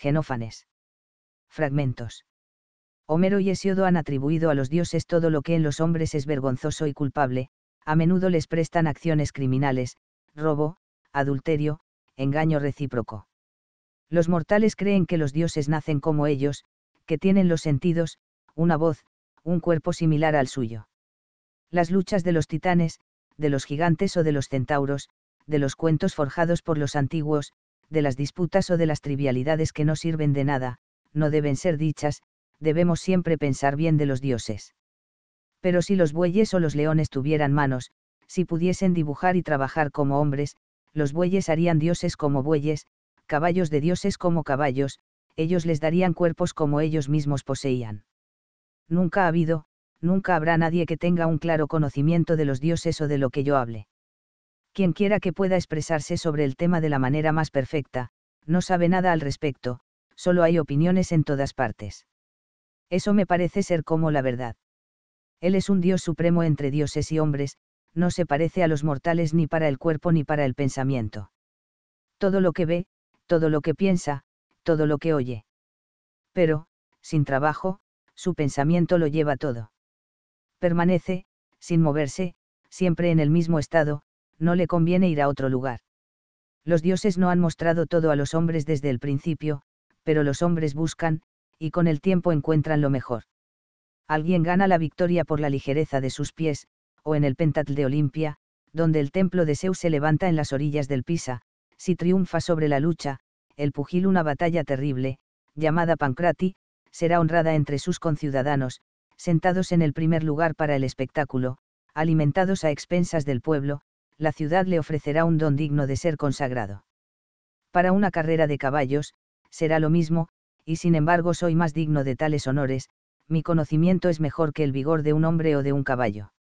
Genófanes. Fragmentos. Homero y Hesiodo han atribuido a los dioses todo lo que en los hombres es vergonzoso y culpable, a menudo les prestan acciones criminales, robo, adulterio, engaño recíproco. Los mortales creen que los dioses nacen como ellos, que tienen los sentidos, una voz, un cuerpo similar al suyo. Las luchas de los titanes, de los gigantes o de los centauros, de los cuentos forjados por los antiguos, de las disputas o de las trivialidades que no sirven de nada, no deben ser dichas, debemos siempre pensar bien de los dioses. Pero si los bueyes o los leones tuvieran manos, si pudiesen dibujar y trabajar como hombres, los bueyes harían dioses como bueyes, caballos de dioses como caballos, ellos les darían cuerpos como ellos mismos poseían. Nunca ha habido, nunca habrá nadie que tenga un claro conocimiento de los dioses o de lo que yo hable quien quiera que pueda expresarse sobre el tema de la manera más perfecta, no sabe nada al respecto, solo hay opiniones en todas partes. Eso me parece ser como la verdad. Él es un Dios supremo entre dioses y hombres, no se parece a los mortales ni para el cuerpo ni para el pensamiento. Todo lo que ve, todo lo que piensa, todo lo que oye. Pero, sin trabajo, su pensamiento lo lleva todo. Permanece, sin moverse, siempre en el mismo estado, no le conviene ir a otro lugar. Los dioses no han mostrado todo a los hombres desde el principio, pero los hombres buscan, y con el tiempo encuentran lo mejor. Alguien gana la victoria por la ligereza de sus pies, o en el Pentatl de Olimpia, donde el templo de Zeus se levanta en las orillas del Pisa, si triunfa sobre la lucha, el pugil una batalla terrible, llamada Pancrati, será honrada entre sus conciudadanos, sentados en el primer lugar para el espectáculo, alimentados a expensas del pueblo, la ciudad le ofrecerá un don digno de ser consagrado. Para una carrera de caballos, será lo mismo, y sin embargo soy más digno de tales honores, mi conocimiento es mejor que el vigor de un hombre o de un caballo.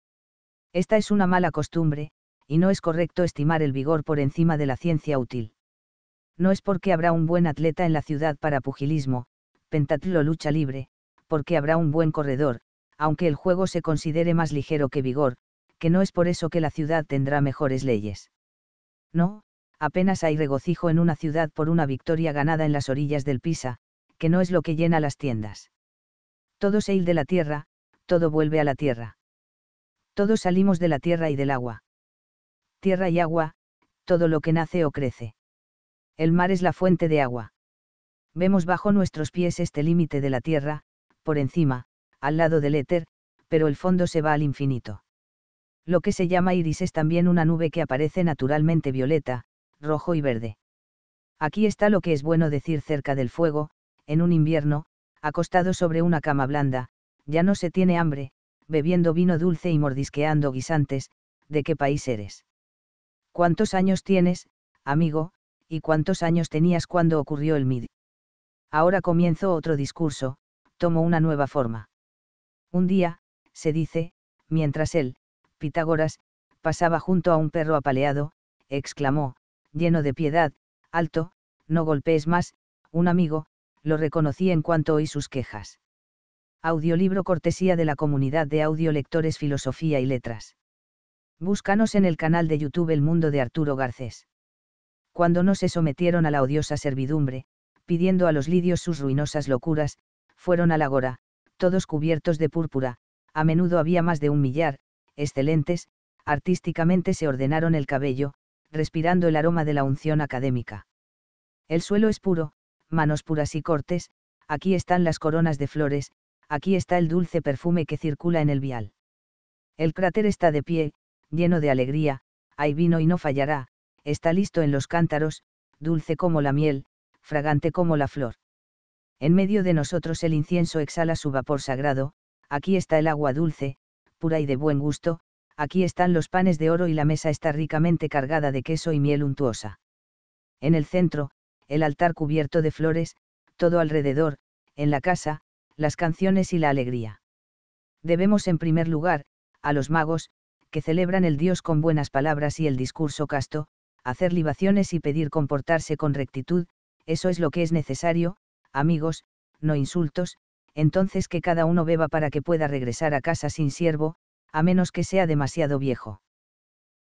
Esta es una mala costumbre, y no es correcto estimar el vigor por encima de la ciencia útil. No es porque habrá un buen atleta en la ciudad para pugilismo, pentatlo lucha libre, porque habrá un buen corredor, aunque el juego se considere más ligero que vigor, que no es por eso que la ciudad tendrá mejores leyes. No, apenas hay regocijo en una ciudad por una victoria ganada en las orillas del Pisa, que no es lo que llena las tiendas. Todo se de la tierra, todo vuelve a la tierra. Todos salimos de la tierra y del agua. Tierra y agua, todo lo que nace o crece. El mar es la fuente de agua. Vemos bajo nuestros pies este límite de la tierra, por encima, al lado del éter, pero el fondo se va al infinito. Lo que se llama iris es también una nube que aparece naturalmente violeta, rojo y verde. Aquí está lo que es bueno decir cerca del fuego, en un invierno, acostado sobre una cama blanda, ya no se tiene hambre, bebiendo vino dulce y mordisqueando guisantes, ¿de qué país eres? ¿Cuántos años tienes, amigo, y cuántos años tenías cuando ocurrió el MID? Ahora comienzo otro discurso, tomo una nueva forma. Un día, se dice, mientras él, Pitágoras, pasaba junto a un perro apaleado, exclamó, lleno de piedad, alto, no golpees más, un amigo, lo reconocí en cuanto oí sus quejas. Audiolibro cortesía de la comunidad de audiolectores Filosofía y Letras. Búscanos en el canal de YouTube El Mundo de Arturo Garcés. Cuando no se sometieron a la odiosa servidumbre, pidiendo a los lidios sus ruinosas locuras, fueron al agora, todos cubiertos de púrpura, a menudo había más de un millar, excelentes, artísticamente se ordenaron el cabello, respirando el aroma de la unción académica. El suelo es puro, manos puras y cortes, aquí están las coronas de flores, aquí está el dulce perfume que circula en el vial. El cráter está de pie, lleno de alegría, hay vino y no fallará, está listo en los cántaros, dulce como la miel, fragante como la flor. En medio de nosotros el incienso exhala su vapor sagrado, aquí está el agua dulce, pura y de buen gusto, aquí están los panes de oro y la mesa está ricamente cargada de queso y miel untuosa. En el centro, el altar cubierto de flores, todo alrededor, en la casa, las canciones y la alegría. Debemos en primer lugar, a los magos, que celebran el Dios con buenas palabras y el discurso casto, hacer libaciones y pedir comportarse con rectitud, eso es lo que es necesario, amigos, no insultos, entonces que cada uno beba para que pueda regresar a casa sin siervo, a menos que sea demasiado viejo.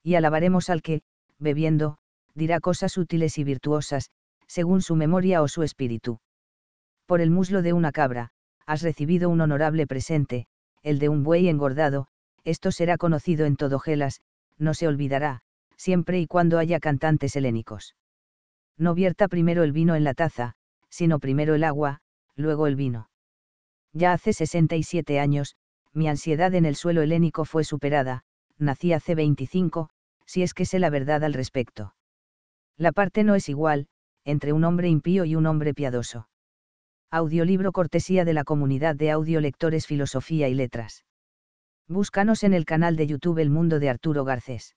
Y alabaremos al que, bebiendo, dirá cosas útiles y virtuosas, según su memoria o su espíritu. Por el muslo de una cabra, has recibido un honorable presente, el de un buey engordado, esto será conocido en todo Gelas, no se olvidará, siempre y cuando haya cantantes helénicos. No vierta primero el vino en la taza, sino primero el agua, luego el vino. Ya hace 67 años, mi ansiedad en el suelo helénico fue superada, nací hace 25, si es que sé la verdad al respecto. La parte no es igual, entre un hombre impío y un hombre piadoso. Audiolibro cortesía de la comunidad de audiolectores Filosofía y Letras. Búscanos en el canal de YouTube El Mundo de Arturo Garcés.